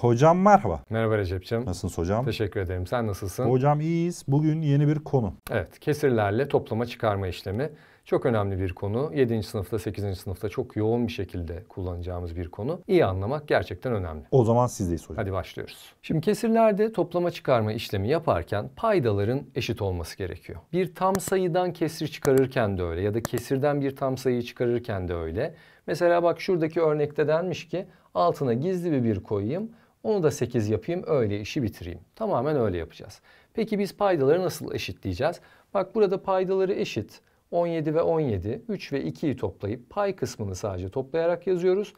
Hocam merhaba. Merhaba Recep'ciğim. Nasılsın hocam? Teşekkür ederim. Sen nasılsın? Hocam iyiyiz. Bugün yeni bir konu. Evet, kesirlerle toplama çıkarma işlemi çok önemli bir konu. 7. sınıfta, 8. sınıfta çok yoğun bir şekilde kullanacağımız bir konu. İyi anlamak gerçekten önemli. O zaman sizdeyiz hocam. Hadi başlıyoruz. Şimdi kesirlerde toplama çıkarma işlemi yaparken paydaların eşit olması gerekiyor. Bir tam sayıdan kesir çıkarırken de öyle ya da kesirden bir tam sayıyı çıkarırken de öyle. Mesela bak şuradaki örnekte denmiş ki altına gizli bir bir koyayım. Onu da 8 yapayım öyle işi bitireyim. Tamamen öyle yapacağız. Peki biz paydaları nasıl eşitleyeceğiz? Bak burada paydaları eşit. 17 ve 17, 3 ve 2'yi toplayıp pay kısmını sadece toplayarak yazıyoruz.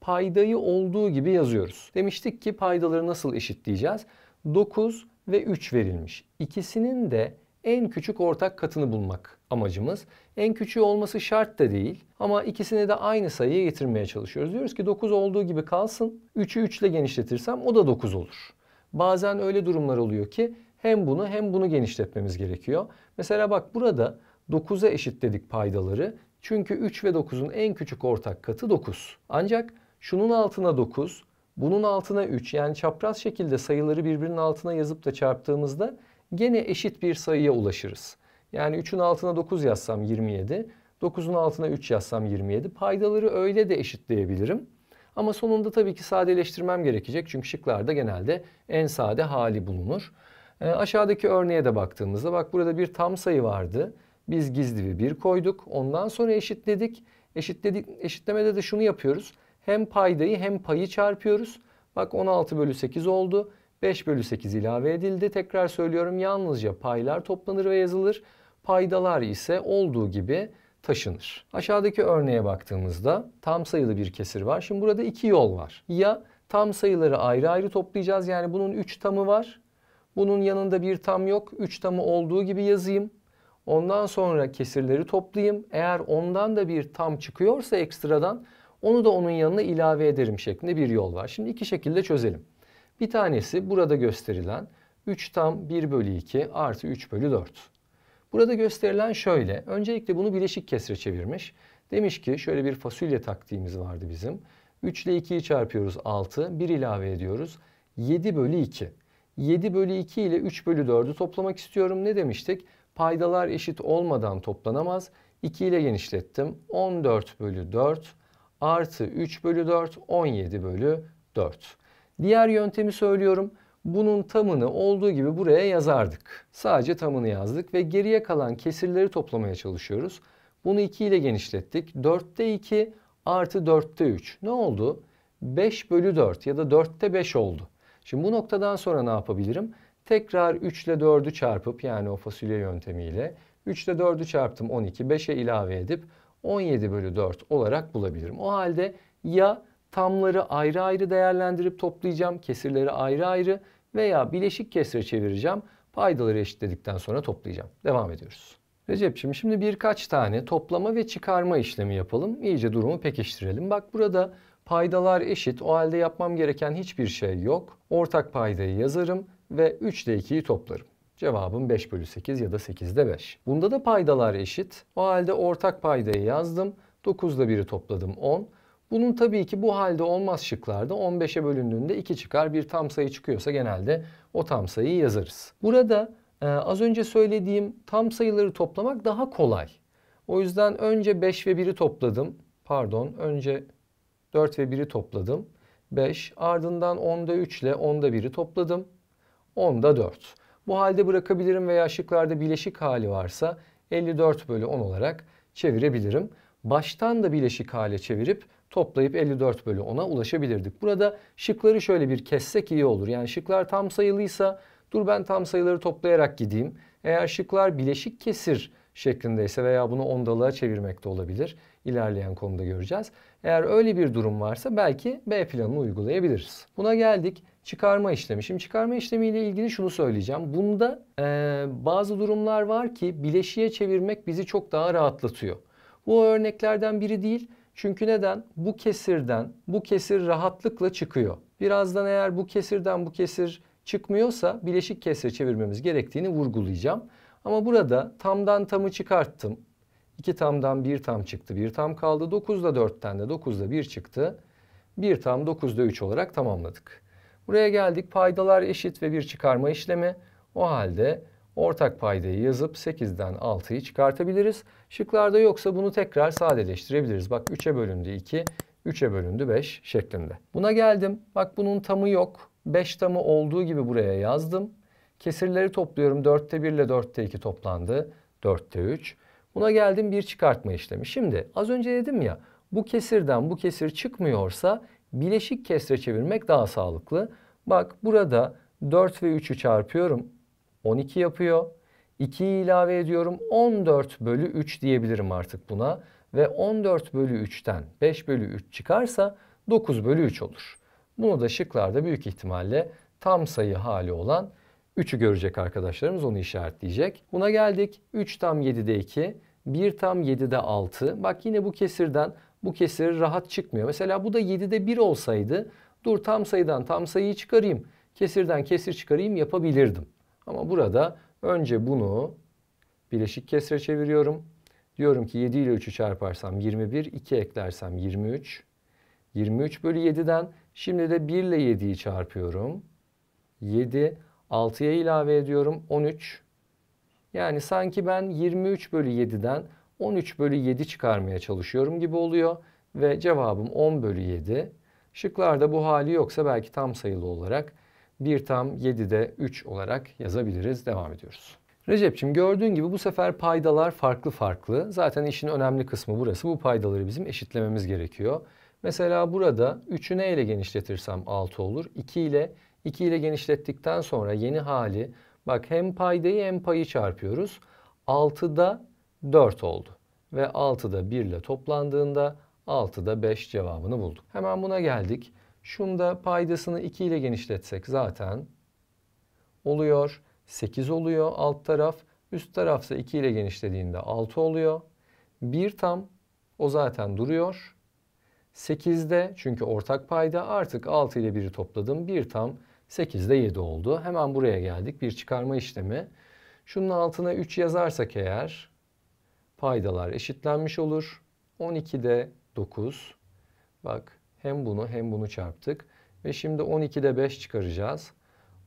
Paydayı olduğu gibi yazıyoruz. Demiştik ki paydaları nasıl eşitleyeceğiz? 9 ve 3 verilmiş. İkisinin de en küçük ortak katını bulmak amacımız. En küçüğü olması şart da değil. Ama ikisini de aynı sayıya getirmeye çalışıyoruz. Diyoruz ki 9 olduğu gibi kalsın. 3'ü 3 ile genişletirsem o da 9 olur. Bazen öyle durumlar oluyor ki hem bunu hem bunu genişletmemiz gerekiyor. Mesela bak burada 9'a eşitledik paydaları. Çünkü 3 ve 9'un en küçük ortak katı 9. Ancak şunun altına 9, bunun altına 3 yani çapraz şekilde sayıları birbirinin altına yazıp da çarptığımızda gene eşit bir sayıya ulaşırız. Yani 3'ün altına 9 yazsam 27. 9'un altına 3 yazsam 27. Paydaları öyle de eşitleyebilirim. Ama sonunda tabii ki sadeleştirmem gerekecek. Çünkü şıklarda genelde en sade hali bulunur. E, aşağıdaki örneğe de baktığımızda bak burada bir tam sayı vardı. Biz gizli bir 1 koyduk. Ondan sonra eşitledik. Eşitledik. Eşitlemede de şunu yapıyoruz. Hem paydayı hem payı çarpıyoruz. Bak 16 bölü 8 oldu. 5 bölü 8 ilave edildi. Tekrar söylüyorum yalnızca paylar toplanır ve yazılır paydalar ise olduğu gibi taşınır. Aşağıdaki örneğe baktığımızda tam sayılı bir kesir var. Şimdi burada iki yol var. Ya tam sayıları ayrı ayrı toplayacağız. Yani bunun 3 tamı var. Bunun yanında bir tam yok. 3 tamı olduğu gibi yazayım. Ondan sonra kesirleri toplayayım. Eğer ondan da bir tam çıkıyorsa ekstradan onu da onun yanına ilave ederim şeklinde bir yol var. Şimdi iki şekilde çözelim. Bir tanesi burada gösterilen 3 tam 1 bölü 2 artı 3 bölü 4. Burada gösterilen şöyle. Öncelikle bunu bileşik kesre çevirmiş. Demiş ki şöyle bir fasulye taktiğimiz vardı bizim. 3 ile 2'yi çarpıyoruz 6. 1 ilave ediyoruz. 7 bölü 2. 7 bölü 2 ile 3 bölü 4'ü toplamak istiyorum. Ne demiştik? Paydalar eşit olmadan toplanamaz. 2 ile genişlettim. 14 bölü 4 artı 3 bölü 4 17 bölü 4. Diğer yöntemi söylüyorum. Bunun tamını olduğu gibi buraya yazardık. Sadece tamını yazdık ve geriye kalan kesirleri toplamaya çalışıyoruz. Bunu 2 ile genişlettik. 4'te 2 artı 4'te 3. Ne oldu? 5 bölü 4 ya da 4'te 5 oldu. Şimdi bu noktadan sonra ne yapabilirim? Tekrar 3 ile 4'ü çarpıp yani o fasulye yöntemiyle 3 ile 4'ü çarptım 12. 5'e ilave edip 17 bölü 4 olarak bulabilirim. O halde ya tamları ayrı ayrı değerlendirip toplayacağım, kesirleri ayrı ayrı veya bileşik kesre çevireceğim. Paydaları eşitledikten sonra toplayacağım. Devam ediyoruz. Recep'ciğim şimdi birkaç tane toplama ve çıkarma işlemi yapalım. İyice durumu pekiştirelim. Bak burada paydalar eşit. O halde yapmam gereken hiçbir şey yok. Ortak paydayı yazarım ve 3 ile 2'yi toplarım. Cevabım 5 bölü 8 ya da 8'de 5. Bunda da paydalar eşit. O halde ortak paydayı yazdım. 9 ile 1'i topladım 10. Bunun tabii ki bu halde olmaz şıklarda 15'e bölündüğünde 2 çıkar bir tam sayı çıkıyorsa genelde o tam sayıyı yazarız. Burada e, az önce söylediğim tam sayıları toplamak daha kolay. O yüzden önce 5 ve 1'i topladım. Pardon önce 4 ve 1'i topladım. 5 ardından 10'da 3 ile 10'da 1'i topladım. 10'da 4. Bu halde bırakabilirim veya şıklarda bileşik hali varsa 54 bölü 10 olarak çevirebilirim. Baştan da bileşik hale çevirip toplayıp 54 bölü 10'a ulaşabilirdik. Burada şıkları şöyle bir kessek iyi olur. Yani şıklar tam sayılıysa dur ben tam sayıları toplayarak gideyim. Eğer şıklar bileşik kesir şeklindeyse veya bunu ondalığa çevirmek de olabilir. İlerleyen konuda göreceğiz. Eğer öyle bir durum varsa belki B planını uygulayabiliriz. Buna geldik. Çıkarma işlemi. Şimdi çıkarma işlemiyle ilgili şunu söyleyeceğim. Bunda e, bazı durumlar var ki bileşiğe çevirmek bizi çok daha rahatlatıyor. Bu örneklerden biri değil. Çünkü neden? Bu kesirden bu kesir rahatlıkla çıkıyor. Birazdan eğer bu kesirden bu kesir çıkmıyorsa bileşik kesir çevirmemiz gerektiğini vurgulayacağım. Ama burada tamdan tamı çıkarttım. 2 tamdan 1 tam çıktı, 1 tam kaldı. 9'da 4'ten de 9'da 1 çıktı. 1 tam 9'da 3 olarak tamamladık. Buraya geldik. Paydalar eşit ve bir çıkarma işlemi. O halde ortak paydayı yazıp 8'den 6'yı çıkartabiliriz. Şıklarda yoksa bunu tekrar sadeleştirebiliriz. Bak 3'e bölündü 2, 3'e bölündü 5 şeklinde. Buna geldim. Bak bunun tamı yok. 5 tamı olduğu gibi buraya yazdım. Kesirleri topluyorum. 4'te 1 ile 4'te 2 toplandı. 4'te 3. Buna geldim bir çıkartma işlemi. Şimdi az önce dedim ya bu kesirden bu kesir çıkmıyorsa bileşik kesre çevirmek daha sağlıklı. Bak burada 4 ve 3'ü çarpıyorum. 12 yapıyor. 2'yi ilave ediyorum. 14 bölü 3 diyebilirim artık buna. Ve 14 bölü 3'ten 5 bölü 3 çıkarsa 9 bölü 3 olur. Bunu da şıklarda büyük ihtimalle tam sayı hali olan 3'ü görecek arkadaşlarımız onu işaretleyecek. Buna geldik. 3 tam 7'de 2, 1 tam 7'de 6. Bak yine bu kesirden bu kesir rahat çıkmıyor. Mesela bu da 7'de 1 olsaydı dur tam sayıdan tam sayıyı çıkarayım, kesirden kesir çıkarayım yapabilirdim. Ama burada önce bunu bileşik kesre çeviriyorum. Diyorum ki 7 ile 3'ü çarparsam 21, 2 eklersem 23. 23 bölü 7'den şimdi de 1 ile 7'yi çarpıyorum. 7, 6'ya ilave ediyorum 13. Yani sanki ben 23 bölü 7'den 13 bölü 7 çıkarmaya çalışıyorum gibi oluyor. Ve cevabım 10 bölü 7. Şıklarda bu hali yoksa belki tam sayılı olarak 1 tam 7'de 3 olarak yazabiliriz. Devam ediyoruz. Recep'ciğim gördüğün gibi bu sefer paydalar farklı farklı. Zaten işin önemli kısmı burası. Bu paydaları bizim eşitlememiz gerekiyor. Mesela burada 3'ü ne ile genişletirsem 6 olur. 2 ile 2 ile genişlettikten sonra yeni hali bak hem paydayı hem payı çarpıyoruz. 6'da 4 oldu. Ve 6'da 1 ile toplandığında 6'da 5 cevabını bulduk. Hemen buna geldik da paydasını 2 ile genişletsek zaten oluyor. 8 oluyor alt taraf. Üst taraf ise 2 ile genişlediğinde 6 oluyor. 1 tam o zaten duruyor. 8'de çünkü ortak payda artık 6 ile 1'i topladım. 1 tam 8'de 7 oldu. Hemen buraya geldik. Bir çıkarma işlemi. Şunun altına 3 yazarsak eğer paydalar eşitlenmiş olur. 12'de 9. Bak hem bunu hem bunu çarptık. Ve şimdi 12'de 5 çıkaracağız.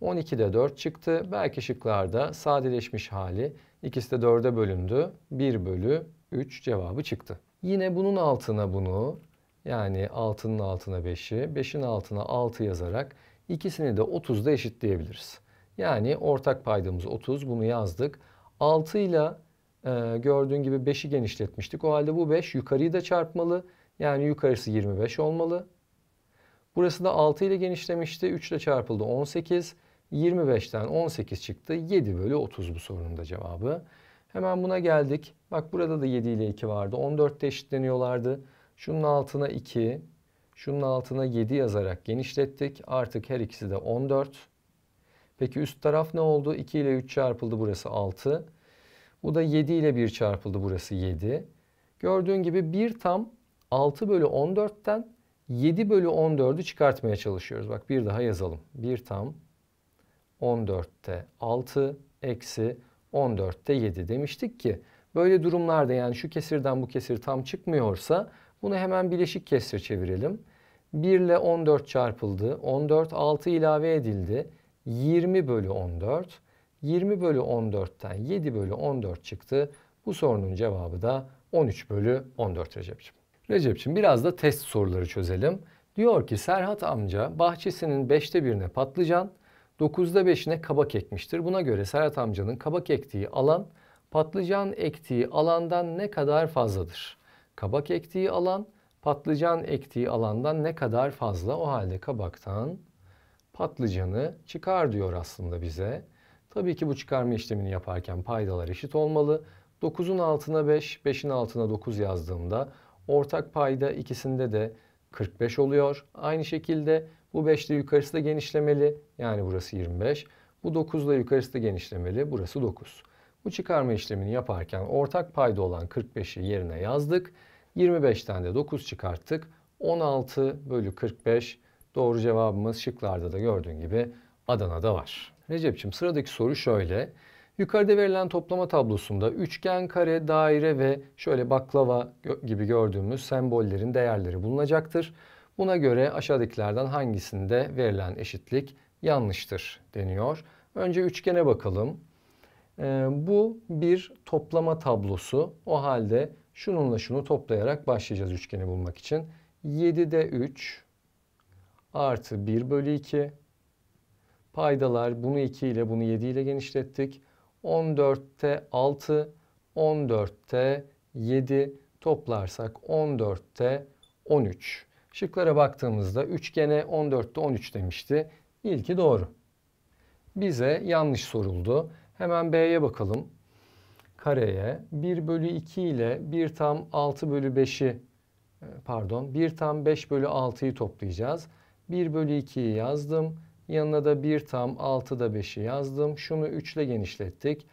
12'de 4 çıktı. Belki şıklarda sadeleşmiş hali. İkisi de 4'e bölündü. 1 bölü 3 cevabı çıktı. Yine bunun altına bunu yani 6'nın altına 5'i, 5'in altına 6 yazarak ikisini de 30'da eşitleyebiliriz. Yani ortak paydamız 30. Bunu yazdık. 6 ile gördüğün gibi 5'i genişletmiştik. O halde bu 5 yukarıyı da çarpmalı. Yani yukarısı 25 olmalı. Burası da 6 ile genişlemişti. 3 ile çarpıldı 18. 25'ten 18 çıktı. 7 bölü 30 bu sorunun da cevabı. Hemen buna geldik. Bak burada da 7 ile 2 vardı. 14 eşitleniyorlardı. Şunun altına 2, şunun altına 7 yazarak genişlettik. Artık her ikisi de 14. Peki üst taraf ne oldu? 2 ile 3 çarpıldı burası 6. Bu da 7 ile 1 çarpıldı burası 7. Gördüğün gibi 1 tam 6 bölü 14'ten 7 bölü 14'ü çıkartmaya çalışıyoruz. Bak bir daha yazalım. 1 tam 14'te 6 eksi 14'te 7 demiştik ki böyle durumlarda yani şu kesirden bu kesir tam çıkmıyorsa bunu hemen bileşik kesre çevirelim. 1 ile 14 çarpıldı. 14 6 ilave edildi. 20 bölü 14. 20 bölü 14'ten 7 bölü 14 çıktı. Bu sorunun cevabı da 13 bölü 14 Recep'ciğim. Recep'ciğim biraz da test soruları çözelim. Diyor ki Serhat amca bahçesinin 5'te 1'ine patlıcan, 9'da 5'ine kabak ekmiştir. Buna göre Serhat amcanın kabak ektiği alan patlıcan ektiği alandan ne kadar fazladır? Kabak ektiği alan patlıcan ektiği alandan ne kadar fazla? O halde kabaktan patlıcanı çıkar diyor aslında bize. Tabii ki bu çıkarma işlemini yaparken paydalar eşit olmalı. 9'un altına 5, 5'in altına 9 yazdığımda Ortak payda ikisinde de 45 oluyor. Aynı şekilde bu 5 ile yukarısı da genişlemeli. Yani burası 25. Bu 9 ile yukarısı da genişlemeli. Burası 9. Bu çıkarma işlemini yaparken ortak payda olan 45'i yerine yazdık. 25'ten de 9 çıkarttık. 16 bölü 45 doğru cevabımız şıklarda da gördüğün gibi Adana'da var. Recep'ciğim sıradaki soru şöyle. Yukarıda verilen toplama tablosunda üçgen, kare, daire ve şöyle baklava gibi gördüğümüz sembollerin değerleri bulunacaktır. Buna göre aşağıdakilerden hangisinde verilen eşitlik yanlıştır deniyor. Önce üçgene bakalım. Ee, bu bir toplama tablosu. O halde şununla şunu toplayarak başlayacağız üçgeni bulmak için. 7'de 3 artı 1 bölü 2 paydalar bunu 2 ile bunu 7 ile genişlettik. 14'te 6, 14'te 7 toplarsak 14'te 13. Şıklara baktığımızda üçgene 14'te 13 demişti. İlki doğru. Bize yanlış soruldu. Hemen B'ye bakalım. Kareye 1 bölü 2 ile 1 tam 6 bölü 5'i e, pardon 1 tam 5 bölü 6'yı toplayacağız. 1 bölü 2'yi yazdım. Yanına da 1 tam 6'da 5'i yazdım. Şunu 3 ile genişlettik.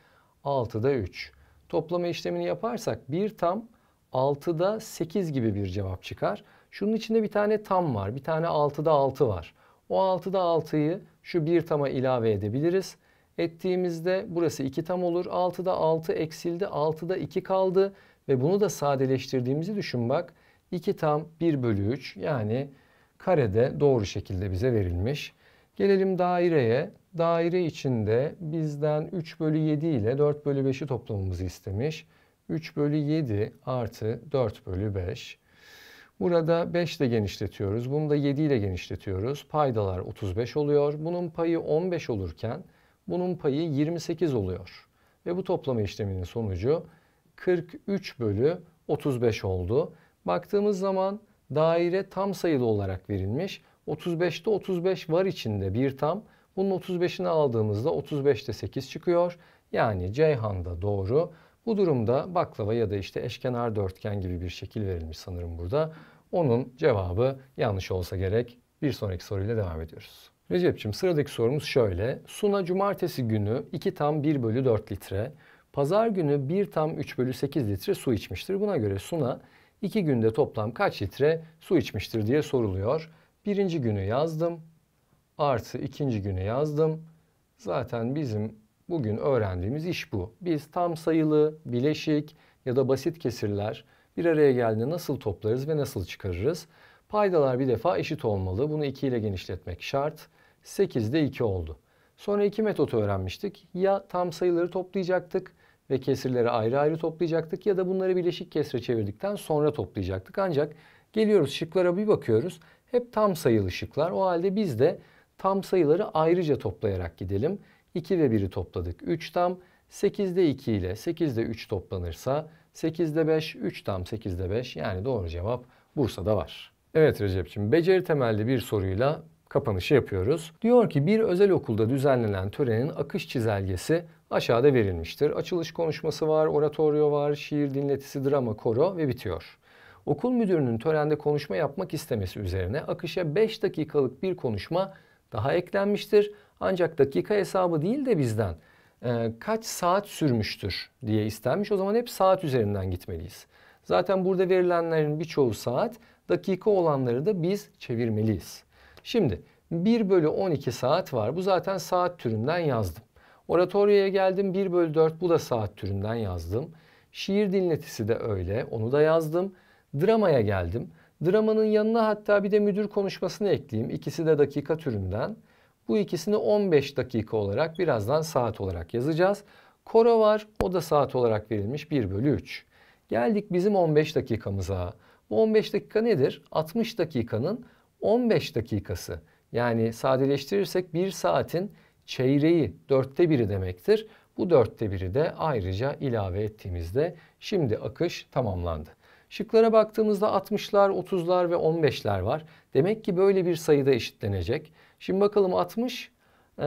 6'da 3. Toplama işlemini yaparsak 1 tam 6'da 8 gibi bir cevap çıkar. Şunun içinde bir tane tam var. Bir tane 6'da 6 var. O 6'da 6'yı şu 1 tama ilave edebiliriz. Ettiğimizde burası 2 tam olur. 6'da 6 eksildi. 6'da 2 kaldı. Ve bunu da sadeleştirdiğimizi düşün bak. 2 tam 1 bölü 3 yani karede doğru şekilde bize verilmiş. Gelelim daireye. Daire içinde bizden 3 bölü 7 ile 4 bölü 5'i toplamamızı istemiş. 3 bölü 7 artı 4 bölü 5. Burada 5 ile genişletiyoruz. Bunu da 7 ile genişletiyoruz. Paydalar 35 oluyor. Bunun payı 15 olurken bunun payı 28 oluyor. Ve bu toplama işleminin sonucu 43 bölü 35 oldu. Baktığımız zaman daire tam sayılı olarak verilmiş. 35'te 35 var içinde bir tam. Bunun 35'ini aldığımızda 35'te 8 çıkıyor. Yani Ceyhan'da doğru. Bu durumda baklava ya da işte eşkenar dörtgen gibi bir şekil verilmiş sanırım burada. Onun cevabı yanlış olsa gerek. Bir sonraki soruyla devam ediyoruz. Recep'ciğim sıradaki sorumuz şöyle. Suna cumartesi günü 2 tam 1 bölü 4 litre, pazar günü 1 tam 3 bölü 8 litre su içmiştir. Buna göre Suna 2 günde toplam kaç litre su içmiştir diye soruluyor. Birinci günü yazdım. Artı ikinci günü yazdım. Zaten bizim bugün öğrendiğimiz iş bu. Biz tam sayılı, bileşik ya da basit kesirler bir araya geldiğinde nasıl toplarız ve nasıl çıkarırız? Paydalar bir defa eşit olmalı. Bunu 2 ile genişletmek şart. de 2 oldu. Sonra iki metot öğrenmiştik. Ya tam sayıları toplayacaktık ve kesirleri ayrı ayrı toplayacaktık ya da bunları bileşik kesre çevirdikten sonra toplayacaktık. Ancak geliyoruz şıklara bir bakıyoruz hep tam sayılı şıklar. O halde biz de tam sayıları ayrıca toplayarak gidelim. 2 ve 1'i topladık 3 tam. 8'de 2 ile 8'de 3 toplanırsa 8'de 5, 3 tam 8'de 5 yani doğru cevap Bursa'da var. Evet Recep'ciğim beceri temelli bir soruyla kapanışı yapıyoruz. Diyor ki bir özel okulda düzenlenen törenin akış çizelgesi aşağıda verilmiştir. Açılış konuşması var, oratoryo var, şiir dinletisi, drama, koro ve bitiyor okul müdürünün törende konuşma yapmak istemesi üzerine akışa 5 dakikalık bir konuşma daha eklenmiştir. Ancak dakika hesabı değil de bizden e, kaç saat sürmüştür diye istenmiş. O zaman hep saat üzerinden gitmeliyiz. Zaten burada verilenlerin birçoğu saat, dakika olanları da biz çevirmeliyiz. Şimdi 1 bölü 12 saat var. Bu zaten saat türünden yazdım. Oratoryoya geldim 1 bölü 4 bu da saat türünden yazdım. Şiir dinletisi de öyle onu da yazdım. Dramaya geldim. Dramanın yanına hatta bir de müdür konuşmasını ekleyeyim. İkisi de dakika türünden. Bu ikisini 15 dakika olarak birazdan saat olarak yazacağız. Koro var o da saat olarak verilmiş 1 bölü 3. Geldik bizim 15 dakikamıza. Bu 15 dakika nedir? 60 dakikanın 15 dakikası. Yani sadeleştirirsek 1 saatin çeyreği dörtte biri demektir. Bu dörtte biri de ayrıca ilave ettiğimizde şimdi akış tamamlandı. Şıklara baktığımızda 60'lar, 30'lar ve 15'ler var. Demek ki böyle bir sayıda eşitlenecek. Şimdi bakalım 60 e,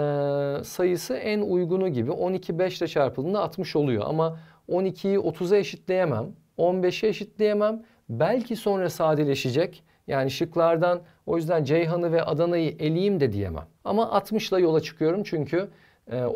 sayısı en uygunu gibi 12 5 ile çarpıldığında 60 oluyor. Ama 12'yi 30'a eşitleyemem, 15'e eşitleyemem. Belki sonra sadeleşecek. Yani şıklardan o yüzden Ceyhan'ı ve Adana'yı eleyeyim de diyemem. Ama 60 ile yola çıkıyorum çünkü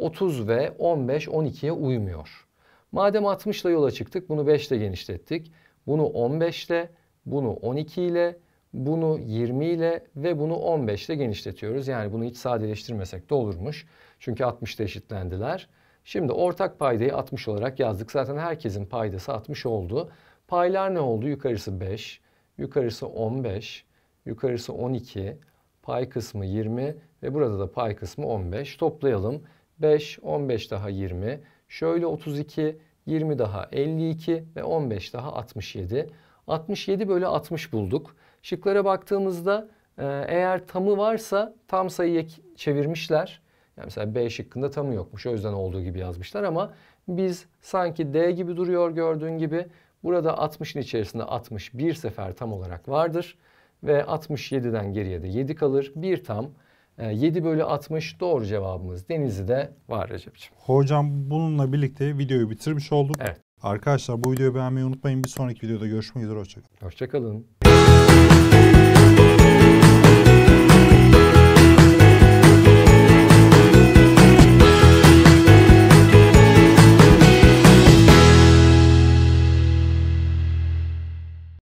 30 e, ve 15 12'ye uymuyor. Madem 60 ile yola çıktık bunu 5 ile genişlettik. Bunu 15 ile, bunu 12 ile, bunu 20 ile ve bunu 15 ile genişletiyoruz. Yani bunu hiç sadeleştirmesek de olurmuş. Çünkü 60 eşitlendiler. Şimdi ortak paydayı 60 olarak yazdık. Zaten herkesin paydası 60 oldu. Paylar ne oldu? Yukarısı 5, yukarısı 15, yukarısı 12, pay kısmı 20 ve burada da pay kısmı 15. Toplayalım. 5, 15 daha 20. Şöyle 32, 20 daha 52 ve 15 daha 67. 67 bölü 60 bulduk. Şıklara baktığımızda e, eğer tamı varsa tam sayıya çevirmişler. Yani mesela B şıkkında tamı yokmuş. O yüzden olduğu gibi yazmışlar ama biz sanki D gibi duruyor gördüğün gibi. Burada 60'ın içerisinde 61 sefer tam olarak vardır. Ve 67'den geriye de 7 kalır. bir tam. 7 ee, bölü 60 doğru cevabımız Denizli'de var Recep'ciğim. Hocam bununla birlikte videoyu bitirmiş olduk. Evet. Arkadaşlar bu videoyu beğenmeyi unutmayın. Bir sonraki videoda görüşmek üzere. Hoşçakalın. Hoşçakalın.